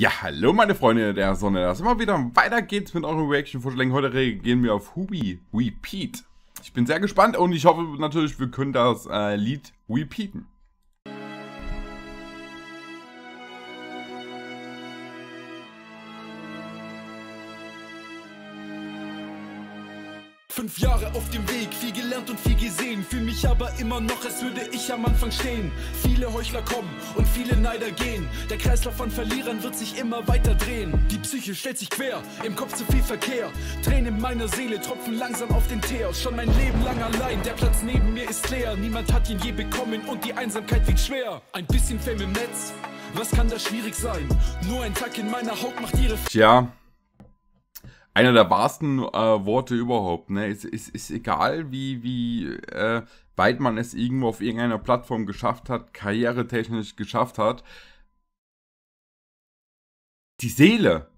Ja, hallo meine Freunde der Sonne, das ist immer wieder. Weiter geht's mit euren Reaction-Vorschlägen. Heute reagieren wir auf Hubi Repeat. Ich bin sehr gespannt und ich hoffe natürlich, wir können das äh, Lied repeaten. Fünf Jahre auf dem Weg, viel gelernt und viel gesehen. Fühl mich aber immer noch, als würde ich am Anfang stehen. Viele Heuchler kommen und viele Neider gehen. Der Kreislauf von Verlierern wird sich immer weiter drehen. Die Psyche stellt sich quer, im Kopf zu viel Verkehr. Tränen in meiner Seele tropfen langsam auf den Teer. Schon mein Leben lang allein, der Platz neben mir ist leer. Niemand hat ihn je bekommen und die Einsamkeit wiegt schwer. Ein bisschen Fame im Netz, was kann da schwierig sein? Nur ein Tag in meiner Haut macht ihre. Tja einer der wahrsten äh, Worte überhaupt. Ne? Es ist, ist egal, wie, wie äh, weit man es irgendwo auf irgendeiner Plattform geschafft hat, karrieretechnisch geschafft hat. Die Seele,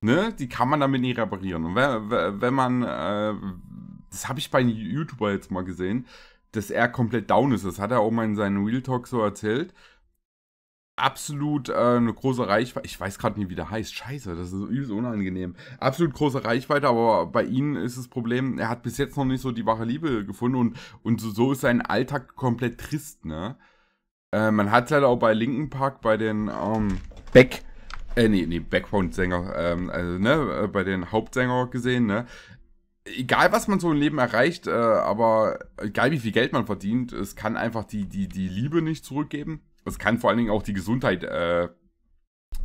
ne, die kann man damit nicht reparieren. Und wenn, wenn man, äh, das habe ich bei einem YouTuber jetzt mal gesehen, dass er komplett down ist. Das hat er auch mal in seinen Real Talk so erzählt absolut äh, eine große Reichweite. Ich weiß gerade nicht, wie der heißt. Scheiße, das ist übelst unangenehm. Absolut große Reichweite, aber bei ihm ist das Problem, er hat bis jetzt noch nicht so die wahre Liebe gefunden und, und so, ist sein Alltag komplett trist, ne? Äh, man hat es halt auch bei Linken Park, bei den ähm, Back, äh, nee, nee, Background-Sänger, ähm, also, ne, äh, bei den Hauptsänger gesehen, ne? egal was man so im Leben erreicht, äh, aber egal wie viel Geld man verdient, es kann einfach die, die, die Liebe nicht zurückgeben das kann vor allen Dingen auch die Gesundheit äh,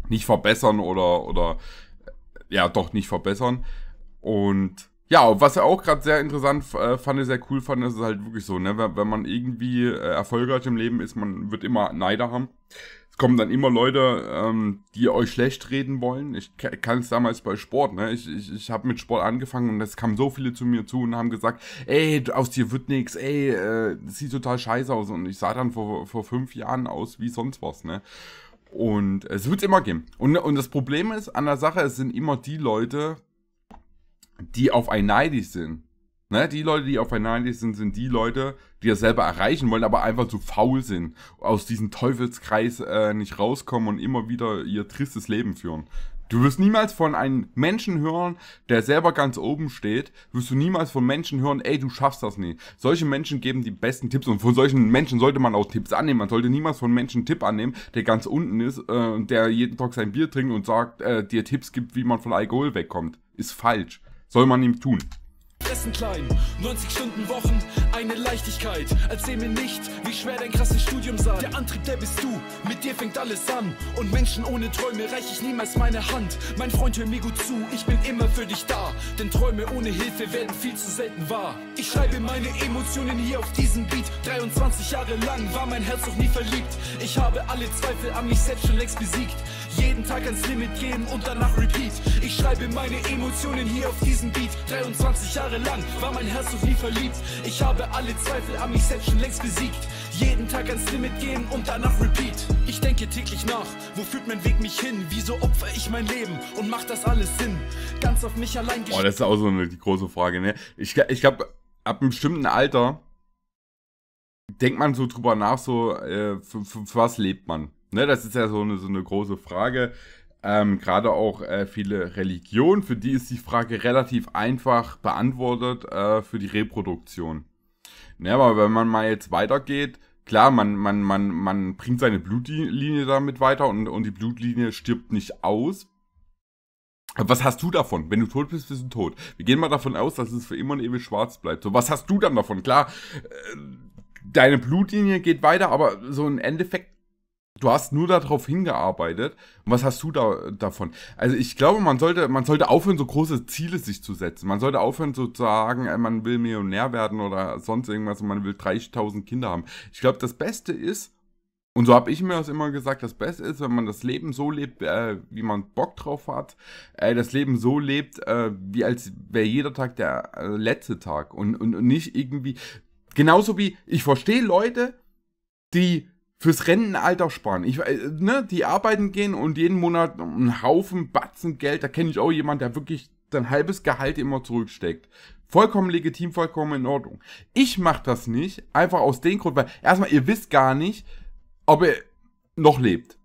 nicht verbessern oder, oder äh, ja, doch nicht verbessern. Und ja, was er auch gerade sehr interessant äh, fand, sehr cool fand, ist halt wirklich so, ne, wenn, wenn man irgendwie äh, erfolgreich im Leben ist, man wird immer Neider haben. Es kommen dann immer Leute, ähm, die euch schlecht reden wollen. Ich kann es damals bei Sport, ne? Ich, ich, ich habe mit Sport angefangen und es kamen so viele zu mir zu und haben gesagt, ey, aus dir wird nix, ey, äh, das sieht total scheiße aus. Und ich sah dann vor, vor fünf Jahren aus wie sonst was, ne? Und es wird immer geben. Und, und das Problem ist an der Sache, es sind immer die Leute, die auf einen neidisch sind. Ne? Die Leute, die auf ein neidisch sind, sind die Leute, die das selber erreichen wollen, aber einfach zu faul sind, aus diesem Teufelskreis äh, nicht rauskommen und immer wieder ihr tristes Leben führen. Du wirst niemals von einem Menschen hören, der selber ganz oben steht, wirst du niemals von Menschen hören, ey, du schaffst das nicht. Solche Menschen geben die besten Tipps und von solchen Menschen sollte man auch Tipps annehmen. Man sollte niemals von Menschen einen Tipp annehmen, der ganz unten ist äh, und der jeden Tag sein Bier trinkt und sagt, äh, dir Tipps gibt, wie man von Alkohol wegkommt. Ist falsch soll man ihm tun? Essen klein, 90 Stunden Wochen, eine Leichtigkeit. Erzähl mir nicht, wie schwer dein krasses Studium sei. Der Antrieb, der bist du, mit dir fängt alles an. Und Menschen ohne Träume reich ich niemals meine Hand. Mein Freund, hör mir gut zu, ich bin immer für dich da. Denn Träume ohne Hilfe werden viel zu selten wahr. Ich schreibe meine Emotionen hier auf diesem Beat. 23 Jahre lang war mein Herz noch nie verliebt. Ich habe alle Zweifel an mich selbst schon längst besiegt. Jeden Tag ans Limit gehen und danach repeat. Ich schreibe meine Emotionen hier auf diesem Beat. 23 Jahre lang war mein Herz noch nie verliebt. Ich habe alle Zweifel an mich selbst schon längst besiegt. Jeden Tag ans Limit gehen und danach repeat. Ich denke täglich nach, wo führt mein Weg mich hin? Wieso opfer ich mein Leben und macht das alles Sinn? Ganz auf mich allein Oh, das ist auch so eine die große Frage, ne? Ich, ich glaube, ab einem bestimmten Alter denkt man so drüber nach, so, äh, für, für, für, was lebt man? Ne, das ist ja so eine, so eine große Frage. Ähm, Gerade auch äh, viele Religionen, für die ist die Frage relativ einfach beantwortet, äh, für die Reproduktion. Ja, ne, aber wenn man mal jetzt weitergeht, klar, man, man, man, man bringt seine Blutlinie damit weiter und, und die Blutlinie stirbt nicht aus. was hast du davon? Wenn du tot bist, bist du tot. Wir gehen mal davon aus, dass es für immer und ewig schwarz bleibt. So, was hast du dann davon? Klar, äh, deine Blutlinie geht weiter, aber so im Endeffekt du hast nur darauf hingearbeitet. Und was hast du da, davon? Also ich glaube, man sollte, man sollte aufhören, so große Ziele sich zu setzen. Man sollte aufhören, so zu sagen, äh, man will Millionär werden oder sonst irgendwas und man will 30.000 Kinder haben. Ich glaube, das Beste ist, und so habe ich mir das immer gesagt, das Beste ist, wenn man das Leben so lebt, äh, wie man Bock drauf hat, äh, das Leben so lebt, äh, wie als wäre jeder Tag der äh, letzte Tag und, und, und nicht irgendwie, genauso wie, ich verstehe Leute, die fürs Rentenalter sparen. Ich, äh, ne, die arbeiten gehen und jeden Monat einen Haufen Batzen Geld, da kenne ich auch jemand, der wirklich sein halbes Gehalt immer zurücksteckt. Vollkommen legitim, vollkommen in Ordnung. Ich mache das nicht, einfach aus dem Grund, weil erstmal, ihr wisst gar nicht, ob ihr noch lebt.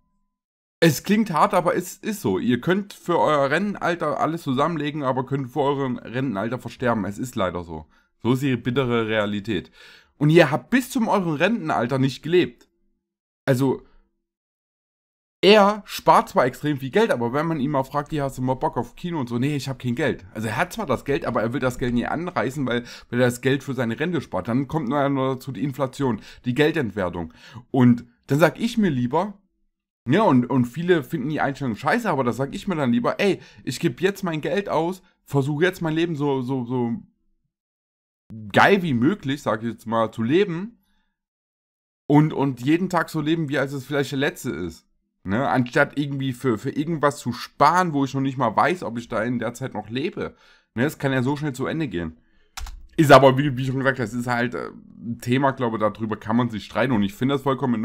Es klingt hart, aber es ist so. Ihr könnt für euer Rentenalter alles zusammenlegen, aber könnt vor eurem Rentenalter versterben. Es ist leider so. So ist die bittere Realität. Und ihr habt bis zum euren Rentenalter nicht gelebt also er spart zwar extrem viel Geld, aber wenn man ihn mal fragt, hier hast du mal Bock auf Kino und so, nee, ich habe kein Geld. Also er hat zwar das Geld, aber er will das Geld nie anreißen, weil, weil er das Geld für seine Rente spart. Dann kommt nur noch dazu die Inflation, die Geldentwertung. Und dann sag ich mir lieber, ja, und, und viele finden die Einstellung scheiße, aber das sag ich mir dann lieber, ey, ich gebe jetzt mein Geld aus, versuche jetzt mein Leben so, so, so geil wie möglich, sag ich jetzt mal, zu leben und, und jeden Tag so leben, wie als es vielleicht der letzte ist. Ne? Anstatt irgendwie für, für irgendwas zu sparen, wo ich noch nicht mal weiß, ob ich da in der Zeit noch lebe. Ne? Es kann ja so schnell zu Ende gehen. Ist aber, wie, wie schon gesagt, das ist halt äh, ein Thema, glaube ich, darüber kann man sich streiten. Und ich finde das vollkommen in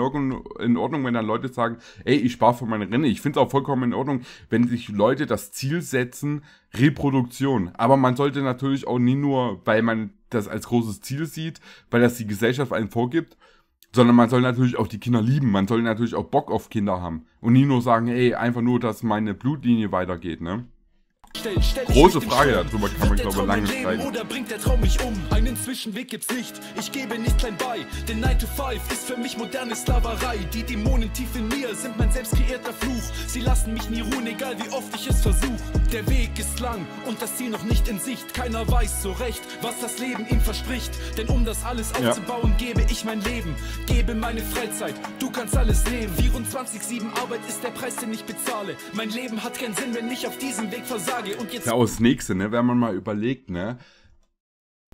Ordnung, wenn dann Leute sagen, ey, ich spare für meine Rente. Ich finde es auch vollkommen in Ordnung, wenn sich Leute das Ziel setzen, Reproduktion. Aber man sollte natürlich auch nie nur, weil man das als großes Ziel sieht, weil das die Gesellschaft einen vorgibt, sondern man soll natürlich auch die Kinder lieben, man soll natürlich auch Bock auf Kinder haben und nie nur sagen, ey, einfach nur, dass meine Blutlinie weitergeht, ne? Große Frage darüber kann man, glaube ich, lange streiten. Oder bringt der Traum mich um? Einen Zwischenweg gibt's nicht, ich gebe nicht klein bei. Denn 9 to 5 ist für mich moderne Sklaverei. Die Dämonen tief in mir sind mein selbst kreierter Fluch. Sie lassen mich nie ruhen, egal wie oft ich es versuche. Der Weg ist lang und das Ziel noch nicht in Sicht. Keiner weiß so recht, was das Leben ihm verspricht. Denn um das alles aufzubauen, ja. gebe ich mein Leben. Gebe meine Freizeit, du kannst alles leben. 24-7 Arbeit ist der Preis, den ich bezahle. Mein Leben hat keinen Sinn, wenn ich auf diesem Weg versage. Frage. Und jetzt. Ja, aus Nächste, ne? Wenn man mal überlegt, ne?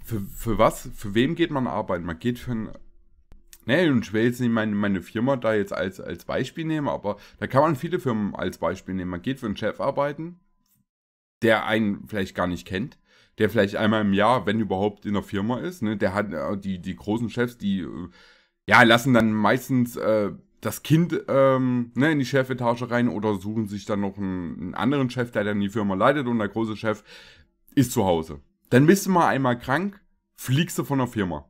Für, für was, für wem geht man arbeiten? Man geht für ein. Ne, und ich will jetzt nicht meine, meine Firma da jetzt als, als Beispiel nehmen, aber da kann man viele Firmen als Beispiel nehmen. Man geht für einen Chef arbeiten, der einen vielleicht gar nicht kennt, der vielleicht einmal im Jahr, wenn überhaupt, in der Firma ist. Ne? Der hat äh, die, die großen Chefs, die äh, ja, lassen dann meistens äh, das Kind ähm, ne, in die Chefetage rein oder suchen sich dann noch einen, einen anderen Chef, der dann die Firma leitet und der große Chef ist zu Hause. Dann bist du mal einmal krank, fliegst du von der Firma.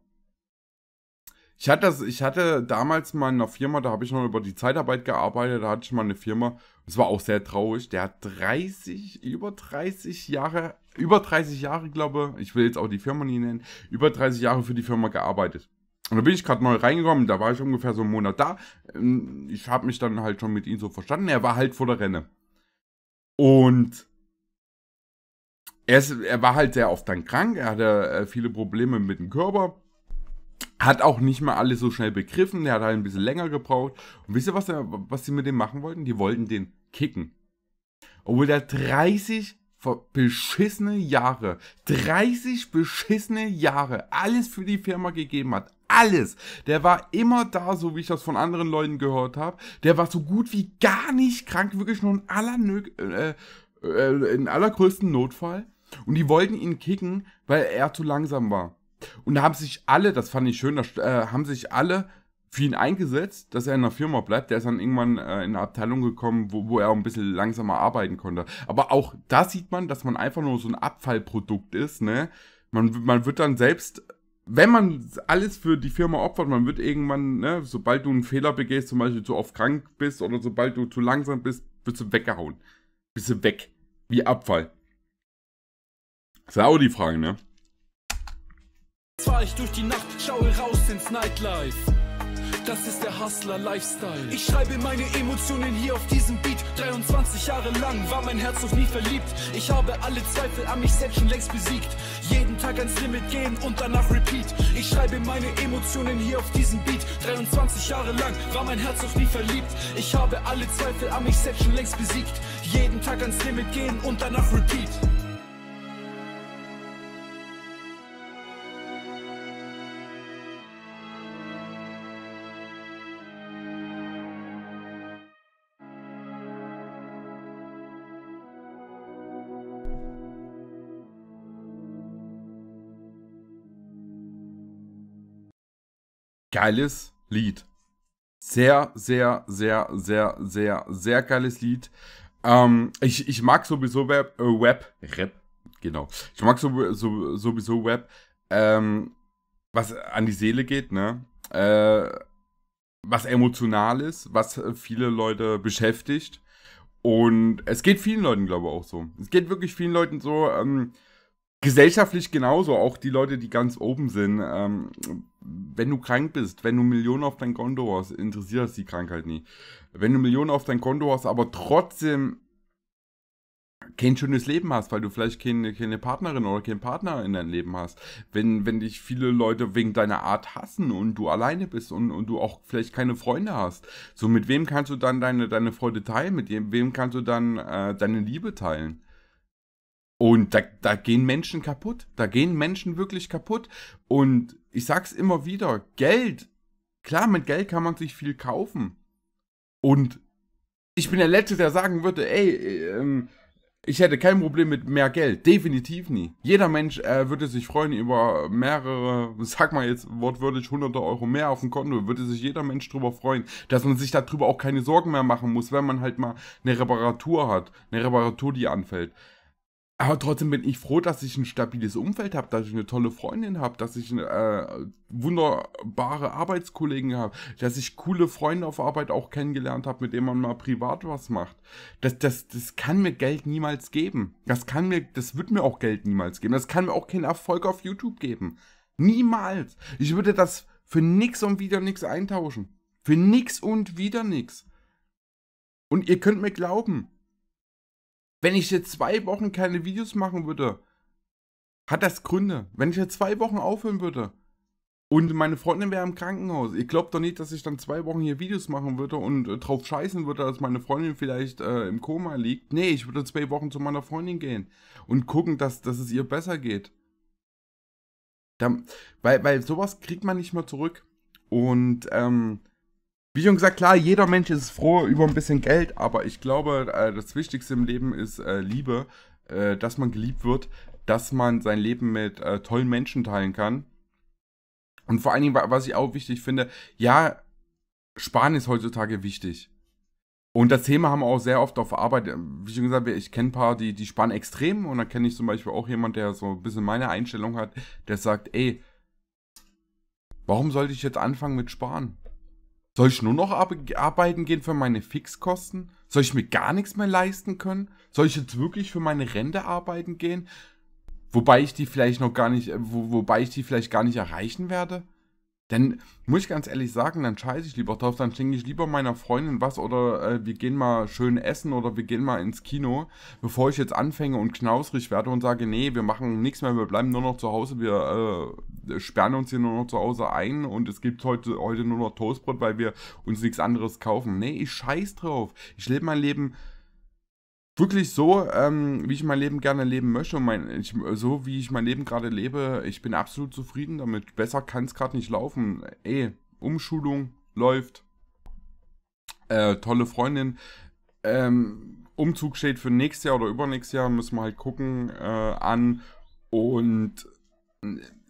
Ich hatte, das, ich hatte damals mal in einer Firma, da habe ich noch über die Zeitarbeit gearbeitet, da hatte ich mal eine Firma, das war auch sehr traurig, der hat 30, über 30 Jahre, über 30 Jahre glaube ich ich will jetzt auch die Firma nie nennen, über 30 Jahre für die Firma gearbeitet. Und da bin ich gerade neu reingekommen, da war ich ungefähr so einen Monat da. Ähm, ich habe mich dann halt schon mit ihm so verstanden. Er war halt vor der Renne. Und er, ist, er war halt sehr oft dann krank, er hatte äh, viele Probleme mit dem Körper. Hat auch nicht mehr alles so schnell begriffen, Er hat halt ein bisschen länger gebraucht. Und wisst ihr, was, er, was sie mit dem machen wollten? Die wollten den kicken. Obwohl der 30 beschissene Jahre, 30 beschissene Jahre alles für die Firma gegeben hat, alles. Der war immer da, so wie ich das von anderen Leuten gehört habe. Der war so gut wie gar nicht krank, wirklich nur in, aller Nö äh, äh, in allergrößten Notfall. Und die wollten ihn kicken, weil er zu langsam war. Und da haben sich alle, das fand ich schön, da äh, haben sich alle für ihn eingesetzt, dass er in der Firma bleibt. Der ist dann irgendwann äh, in eine Abteilung gekommen, wo, wo er ein bisschen langsamer arbeiten konnte. Aber auch da sieht man, dass man einfach nur so ein Abfallprodukt ist, ne? Man, man wird dann selbst wenn man alles für die Firma opfert, man wird irgendwann, ne, sobald du einen Fehler begehst, zum Beispiel zu oft krank bist oder sobald du zu langsam bist, wirst du weggehauen. Bist du weg. Wie Abfall. Ist ja auch die Frage, ne? Jetzt Fahr ich durch die Nacht, schaue raus ins Nightlife das ist der Hustler-Lifestyle. Ich schreibe meine Emotionen hier auf diesem Beat. 23 Jahre lang war mein Herz noch nie verliebt. Ich habe alle Zweifel an mich selbst schon längst besiegt. Jeden Tag ans Limit gehen und danach repeat. Ich schreibe meine Emotionen hier auf diesem Beat. 23 Jahre lang war mein Herz noch nie verliebt. Ich habe alle Zweifel an mich selbst schon längst besiegt. Jeden Tag ans Limit gehen und danach repeat. geiles Lied. Sehr, sehr, sehr, sehr, sehr, sehr geiles Lied. Ähm, ich, ich mag sowieso Web, äh, Web, Rap, genau. Ich mag so, sowieso Web, ähm, was an die Seele geht, ne? Äh, was emotional ist, was viele Leute beschäftigt. Und es geht vielen Leuten, glaube ich, auch so. Es geht wirklich vielen Leuten so, ähm, gesellschaftlich genauso, auch die Leute, die ganz oben sind. Ähm, wenn du krank bist, wenn du Millionen auf dein Konto hast, interessiert das die Krankheit nie. Wenn du Millionen auf dein Konto hast, aber trotzdem kein schönes Leben hast, weil du vielleicht keine, keine Partnerin oder keinen Partner in deinem Leben hast. Wenn, wenn dich viele Leute wegen deiner Art hassen und du alleine bist und, und du auch vielleicht keine Freunde hast. So, mit wem kannst du dann deine, deine Freude teilen? Mit wem kannst du dann äh, deine Liebe teilen? Und da, da gehen Menschen kaputt. Da gehen Menschen wirklich kaputt. Und ich sag's immer wieder, Geld. Klar, mit Geld kann man sich viel kaufen. Und ich bin der Letzte, der sagen würde, ey, ähm, ich hätte kein Problem mit mehr Geld. Definitiv nie. Jeder Mensch äh, würde sich freuen über mehrere, sag mal jetzt wortwörtlich, hunderte Euro mehr auf dem Konto. Würde sich jeder Mensch drüber freuen, dass man sich darüber auch keine Sorgen mehr machen muss, wenn man halt mal eine Reparatur hat. Eine Reparatur, die anfällt. Aber trotzdem bin ich froh, dass ich ein stabiles Umfeld habe, dass ich eine tolle Freundin habe, dass ich äh, wunderbare Arbeitskollegen habe, dass ich coole Freunde auf Arbeit auch kennengelernt habe, mit denen man mal privat was macht. Das, das, das kann mir Geld niemals geben. Das kann mir, das wird mir auch Geld niemals geben. Das kann mir auch keinen Erfolg auf YouTube geben. Niemals. Ich würde das für nix und wieder nix eintauschen. Für nix und wieder nix. Und ihr könnt mir glauben, wenn ich jetzt zwei Wochen keine Videos machen würde, hat das Gründe. Wenn ich jetzt zwei Wochen aufhören würde und meine Freundin wäre im Krankenhaus, ihr glaubt doch nicht, dass ich dann zwei Wochen hier Videos machen würde und äh, drauf scheißen würde, dass meine Freundin vielleicht äh, im Koma liegt. Nee, ich würde zwei Wochen zu meiner Freundin gehen und gucken, dass, dass es ihr besser geht. Da, weil, weil sowas kriegt man nicht mehr zurück. Und ähm, wie schon gesagt, klar, jeder Mensch ist froh über ein bisschen Geld, aber ich glaube, äh, das Wichtigste im Leben ist äh, Liebe, äh, dass man geliebt wird, dass man sein Leben mit tollen Menschen teilen kann. Und vor allen Dingen, was ich auch wichtig finde, ja, Sparen ist heutzutage wichtig. Und das Thema haben wir auch sehr oft auf Arbeit. Wie schon gesagt, ich kenne ein paar, die, die sparen extrem. Und da kenne ich zum Beispiel auch jemanden, der so ein bisschen meine Einstellung hat, der sagt, ey, warum sollte ich jetzt anfangen mit Sparen? Soll ich nur noch arbeiten gehen für meine Fixkosten? Soll ich mir gar nichts mehr leisten können? Soll ich jetzt wirklich für meine Rente arbeiten gehen? Wobei ich die vielleicht noch gar nicht, äh, wo, wobei ich die vielleicht gar nicht erreichen werde? Denn muss ich ganz ehrlich sagen, dann scheiße ich lieber drauf, dann schenke ich lieber meiner Freundin was oder äh, wir gehen mal schön essen oder wir gehen mal ins Kino, bevor ich jetzt anfange und knausrig werde und sage, nee, wir machen nichts mehr, wir bleiben nur noch zu Hause, wir, äh, sperren uns hier nur noch zu Hause ein und es gibt heute, heute nur noch Toastbrot, weil wir uns nichts anderes kaufen. Nee, ich scheiß drauf. Ich lebe mein Leben wirklich so, ähm, wie ich mein Leben gerne leben möchte und mein, ich, so wie ich mein Leben gerade lebe, ich bin absolut zufrieden damit. Besser kann es gerade nicht laufen. Ey, Umschulung läuft. Äh, tolle Freundin. Ähm, Umzug steht für nächstes Jahr oder übernächstes Jahr, müssen wir halt gucken äh, an. Und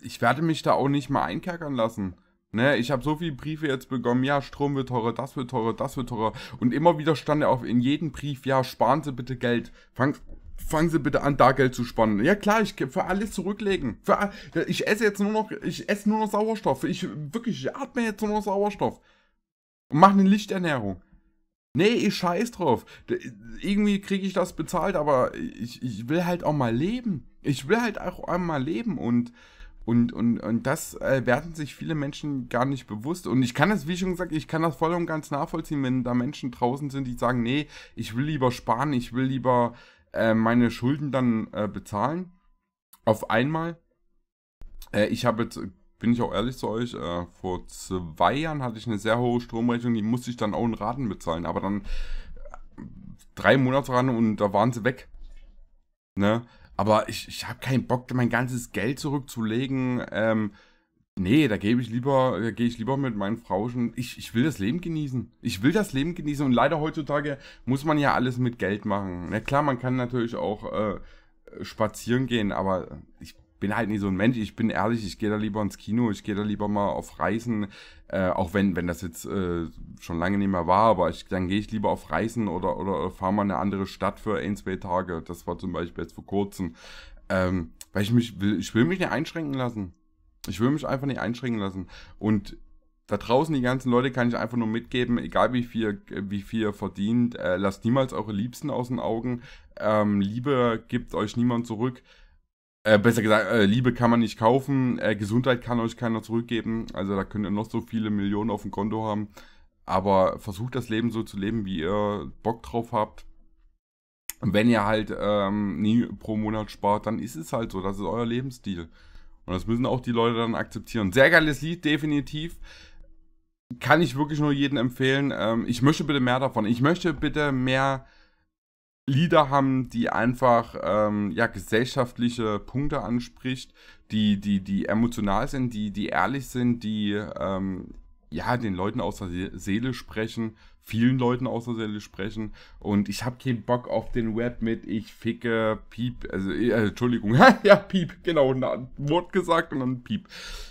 ich werde mich da auch nicht mal einkerkern lassen. Ne, ich habe so viele Briefe jetzt bekommen, ja, Strom wird teurer, das wird teurer, das wird teurer. Und immer wieder stand er auch in jedem Brief, ja, sparen Sie bitte Geld. Fangen fang Sie bitte an, da Geld zu sparen. Ja klar, ich für alles zurücklegen. Für, ich esse jetzt nur noch, ich esse nur noch Sauerstoff. Ich wirklich, ich atme jetzt nur noch Sauerstoff. Und mache eine Lichternährung. Nee, ich scheiß drauf. Irgendwie kriege ich das bezahlt, aber ich, ich will halt auch mal leben. Ich will halt auch einmal leben und und, und, und das äh, werden sich viele Menschen gar nicht bewusst. Und ich kann das, wie schon gesagt, ich kann das voll und ganz nachvollziehen, wenn da Menschen draußen sind, die sagen, nee, ich will lieber sparen, ich will lieber äh, meine Schulden dann äh, bezahlen. Auf einmal. Äh, ich habe jetzt, bin ich auch ehrlich zu euch, äh, vor zwei Jahren hatte ich eine sehr hohe Stromrechnung, die musste ich dann auch in Raten bezahlen. Aber dann äh, drei Monate ran und da waren sie weg. Ne? Aber ich, ich habe keinen Bock, mein ganzes Geld zurückzulegen. Ähm, nee, da gebe ich lieber, da äh, gehe ich lieber mit meinen Frauen. Ich, ich will das Leben genießen. Ich will das Leben genießen. Und leider heutzutage muss man ja alles mit Geld machen. Na klar, man kann natürlich auch äh, spazieren gehen, aber ich bin halt nicht so ein Mensch. Ich bin ehrlich, ich gehe da lieber ins Kino, ich gehe da lieber mal auf Reisen. Äh, auch wenn, wenn das jetzt äh, schon lange nicht mehr war, aber ich, dann gehe ich lieber auf Reisen oder, oder fahre mal in eine andere Stadt für ein, zwei Tage. Das war zum Beispiel jetzt vor kurzem. Ähm, weil ich mich will, ich will mich nicht einschränken lassen. Ich will mich einfach nicht einschränken lassen. Und da draußen, die ganzen Leute, kann ich einfach nur mitgeben, egal wie viel, wie viel ihr verdient, äh, lasst niemals eure Liebsten aus den Augen. Ähm, Liebe gibt euch niemand zurück. Äh, besser gesagt, äh, Liebe kann man nicht kaufen, äh, Gesundheit kann euch keiner zurückgeben. Also da könnt ihr noch so viele Millionen auf dem Konto haben. Aber versucht das Leben so zu leben, wie ihr Bock drauf habt. Und wenn ihr halt ähm, nie pro Monat spart, dann ist es halt so. Das ist euer Lebensstil. Und das müssen auch die Leute dann akzeptieren. Sehr geiles Lied, definitiv. Kann ich wirklich nur jedem empfehlen. Ähm, ich möchte bitte mehr davon. Ich möchte bitte mehr Lieder haben, die einfach ähm, ja, gesellschaftliche Punkte anspricht, die, die, die emotional sind, die, die ehrlich sind, die ähm, ja, den Leuten aus der Seele sprechen, vielen Leuten aus der Seele sprechen. Und ich habe keinen Bock auf den Web mit ich ficke Piep, also äh, Entschuldigung, ja Piep, genau, ein Wort gesagt und dann Piep.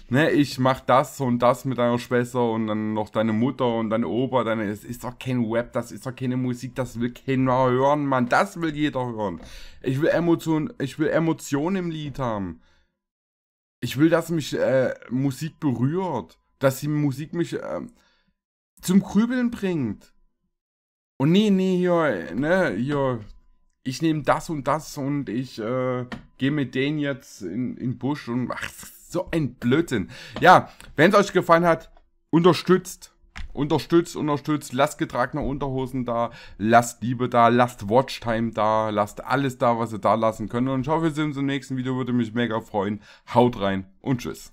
Ne, ich mach das und das mit deiner Schwester und dann noch deine Mutter und deine Opa, deine, es ist doch kein Web, das ist doch keine Musik, das will keiner hören, Mann, das will jeder hören. Ich will Emotionen, ich will Emotionen im Lied haben. Ich will, dass mich äh, Musik berührt dass die Musik mich äh, zum Grübeln bringt. Und nee, nee, hier, ne, hier, ich nehme das und das und ich äh, gehe mit denen jetzt in, in Busch und ach, so ein Blödsinn. Ja, wenn es euch gefallen hat, unterstützt. Unterstützt, unterstützt, lasst getragene Unterhosen da, lasst Liebe da, lasst Watchtime da, lasst alles da, was ihr da lassen könnt. Und ich hoffe, wir sehen uns im nächsten Video, würde mich mega freuen. Haut rein und tschüss.